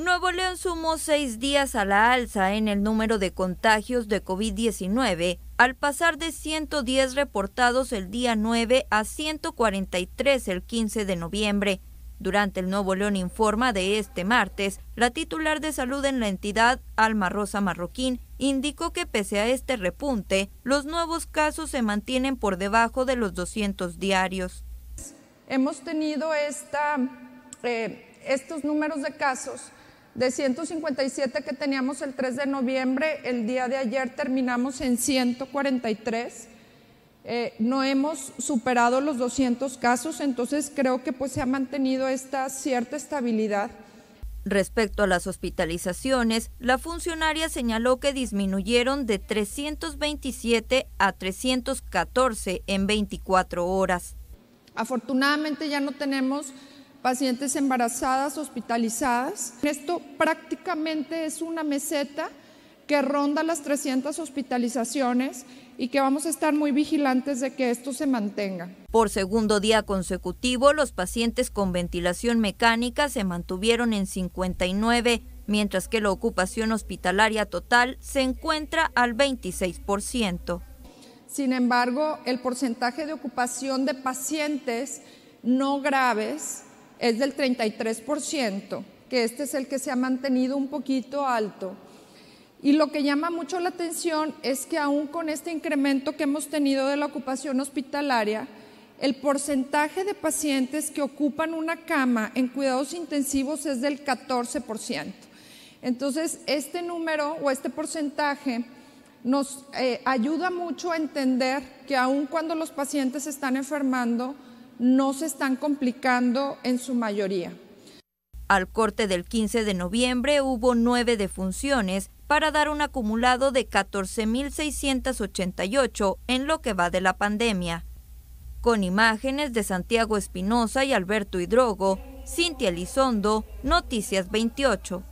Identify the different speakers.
Speaker 1: Nuevo León sumó seis días a la alza en el número de contagios de COVID-19, al pasar de 110 reportados el día 9 a 143 el 15 de noviembre. Durante el Nuevo León Informa de este martes, la titular de salud en la entidad, Alma Rosa Marroquín, indicó que pese a este repunte, los nuevos casos se mantienen por debajo de los 200
Speaker 2: diarios. Hemos tenido eh, estos números de casos de 157 que teníamos el 3 de noviembre, el día de ayer terminamos en 143. Eh, no hemos superado los 200 casos, entonces creo que pues se ha mantenido esta cierta estabilidad. Respecto a las hospitalizaciones,
Speaker 1: la funcionaria señaló que disminuyeron de 327 a 314 en 24 horas.
Speaker 2: Afortunadamente ya no tenemos pacientes embarazadas hospitalizadas. Esto prácticamente es una meseta que ronda las 300 hospitalizaciones y que vamos a estar muy vigilantes de que esto se mantenga.
Speaker 1: Por segundo día consecutivo, los pacientes con ventilación mecánica se mantuvieron en 59, mientras que la ocupación hospitalaria total se encuentra
Speaker 2: al 26%. Sin embargo, el porcentaje de ocupación de pacientes no graves es del 33%, que este es el que se ha mantenido un poquito alto. Y lo que llama mucho la atención es que aún con este incremento que hemos tenido de la ocupación hospitalaria, el porcentaje de pacientes que ocupan una cama en cuidados intensivos es del 14%. Entonces, este número o este porcentaje nos eh, ayuda mucho a entender que aun cuando los pacientes están enfermando, no se están complicando en su mayoría.
Speaker 1: Al corte del 15 de noviembre hubo nueve defunciones para dar un acumulado de 14.688 en lo que va de la pandemia. Con imágenes de Santiago Espinosa y Alberto Hidrogo, Cintia Elizondo, Noticias 28.